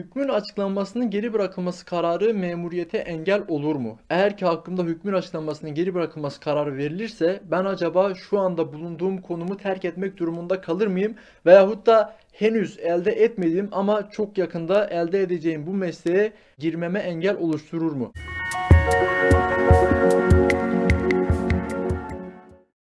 Hükmün açıklanmasının geri bırakılması kararı memuriyete engel olur mu? Eğer ki hakkımda hükmün açıklanmasının geri bırakılması kararı verilirse ben acaba şu anda bulunduğum konumu terk etmek durumunda kalır mıyım? Veyahut da henüz elde etmediğim ama çok yakında elde edeceğim bu mesleğe girmeme engel oluşturur mu? Müzik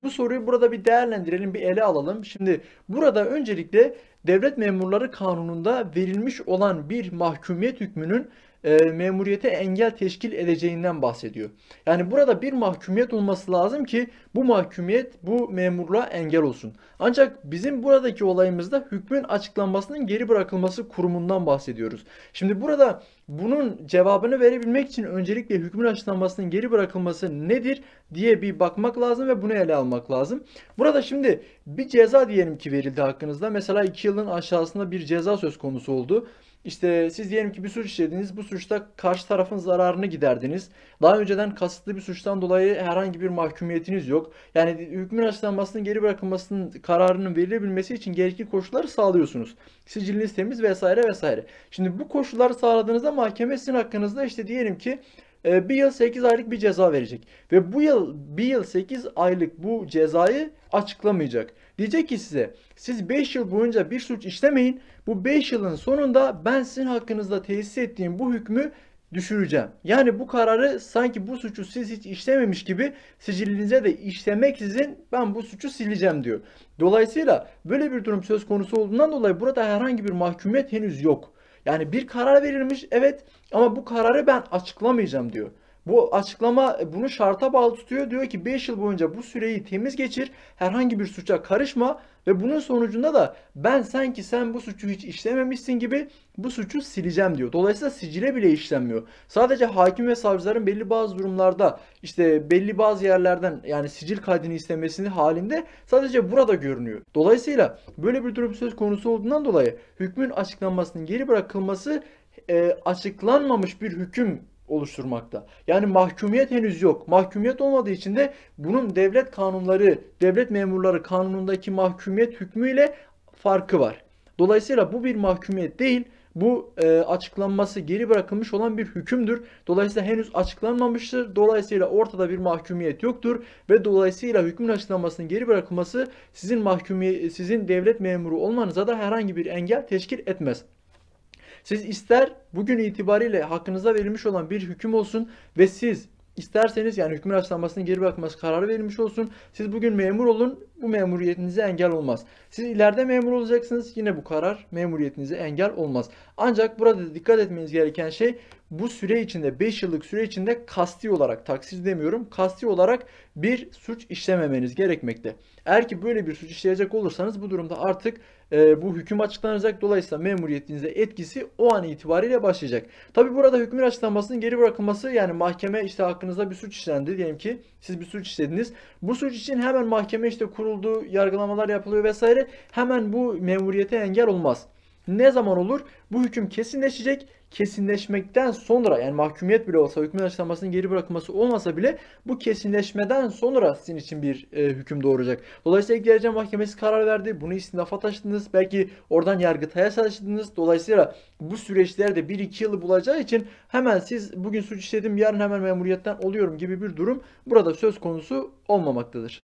Bu soruyu burada bir değerlendirelim, bir ele alalım. Şimdi burada öncelikle devlet memurları kanununda verilmiş olan bir mahkumiyet hükmünün e, memuriyete engel teşkil edeceğinden bahsediyor. Yani burada bir mahkumiyet olması lazım ki bu mahkumiyet bu memurluğa engel olsun. Ancak bizim buradaki olayımızda hükmün açıklanmasının geri bırakılması kurumundan bahsediyoruz. Şimdi burada bunun cevabını verebilmek için öncelikle hükmün açıklanmasının geri bırakılması nedir diye bir bakmak lazım ve bunu ele almak lazım. Burada şimdi bir ceza diyelim ki verildi hakkınızda. Mesela 2 yılın aşağısında bir ceza söz konusu oldu. İşte siz diyelim ki bir suç işlediniz. Bu suçta karşı tarafın zararını giderdiniz. Daha önceden kasıtlı bir suçtan dolayı herhangi bir mahkumiyetiniz yok. Yani hükmün açıklanmasının geri bırakılmasının kararının verilebilmesi için gerekli koşulları sağlıyorsunuz. Siciliniz temiz vesaire vesaire. Şimdi bu koşulları sağladığınızda mahkeme sizin hakkınızda işte diyelim ki ee, bir yıl 8 aylık bir ceza verecek. Ve bu yıl bir yıl 8 aylık bu cezayı açıklamayacak. Diyecek ki size siz 5 yıl boyunca bir suç işlemeyin. Bu 5 yılın sonunda ben sizin hakkınızda tesis ettiğim bu hükmü düşüreceğim. Yani bu kararı sanki bu suçu siz hiç işlememiş gibi sicilinize de işlemek sizin ben bu suçu sileceğim diyor. Dolayısıyla böyle bir durum söz konusu olduğundan dolayı burada herhangi bir mahkumiyet henüz yok. Yani bir karar verilmiş evet ama bu kararı ben açıklamayacağım diyor. Bu açıklama bunu şarta bağlı tutuyor. Diyor ki 5 yıl boyunca bu süreyi temiz geçir. Herhangi bir suça karışma ve bunun sonucunda da ben sanki sen bu suçu hiç işlememişsin gibi bu suçu sileceğim diyor. Dolayısıyla sicile bile işlenmiyor. Sadece hakim ve savcıların belli bazı durumlarda işte belli bazı yerlerden yani sicil kaydını istemesini halinde sadece burada görünüyor. Dolayısıyla böyle bir durum söz konusu olduğundan dolayı hükmün açıklanmasının geri bırakılması e, açıklanmamış bir hüküm oluşturmakta. Yani mahkumiyet henüz yok. Mahkumiyet olmadığı için de bunun devlet kanunları, devlet memurları kanunundaki mahkumiyet hükmüyle farkı var. Dolayısıyla bu bir mahkumiyet değil. Bu e, açıklanması geri bırakılmış olan bir hükümdür. Dolayısıyla henüz açıklanmamıştır. Dolayısıyla ortada bir mahkumiyet yoktur ve dolayısıyla hükmün açıklanmasının geri bırakılması sizin mahkumiyet, sizin devlet memuru olmanıza da herhangi bir engel teşkil etmez. Siz ister bugün itibariyle hakkınıza verilmiş olan bir hüküm olsun ve siz isterseniz yani hükmün açıklanmasının geri bırakılması kararı verilmiş olsun. Siz bugün memur olun bu memuriyetinize engel olmaz. Siz ileride memur olacaksınız yine bu karar memuriyetinize engel olmaz. Ancak burada dikkat etmeniz gereken şey bu süre içinde 5 yıllık süre içinde kasti olarak taksiz demiyorum kasti olarak bir suç işlememeniz gerekmekte. Eğer ki böyle bir suç işleyecek olursanız bu durumda artık e, bu hüküm açıklanacak. Dolayısıyla memuriyetinize etkisi o an itibariyle başlayacak. Tabi burada hükmün açıklanmasının geri bırakılması yani mahkeme işte hakkınızda bir suç işlendi diyelim ki siz bir suç işlediniz. Bu suç için hemen mahkeme işte kurulu soruldu, yargılamalar yapılıyor vesaire hemen bu memuriyete engel olmaz. Ne zaman olur? Bu hüküm kesinleşecek. Kesinleşmekten sonra yani mahkumiyet bile olsa hükmün açıklamasının geri bırakılması olmasa bile bu kesinleşmeden sonra sizin için bir e, hüküm doğuracak. Dolayısıyla geleceğin mahkemesi karar verdi. Bunu istinafa taşıdınız. Belki oradan yargıtaya taşıdınız. Dolayısıyla bu süreçlerde 1-2 yılı bulacağı için hemen siz bugün suç işledim yarın hemen memuriyetten oluyorum gibi bir durum burada söz konusu olmamaktadır.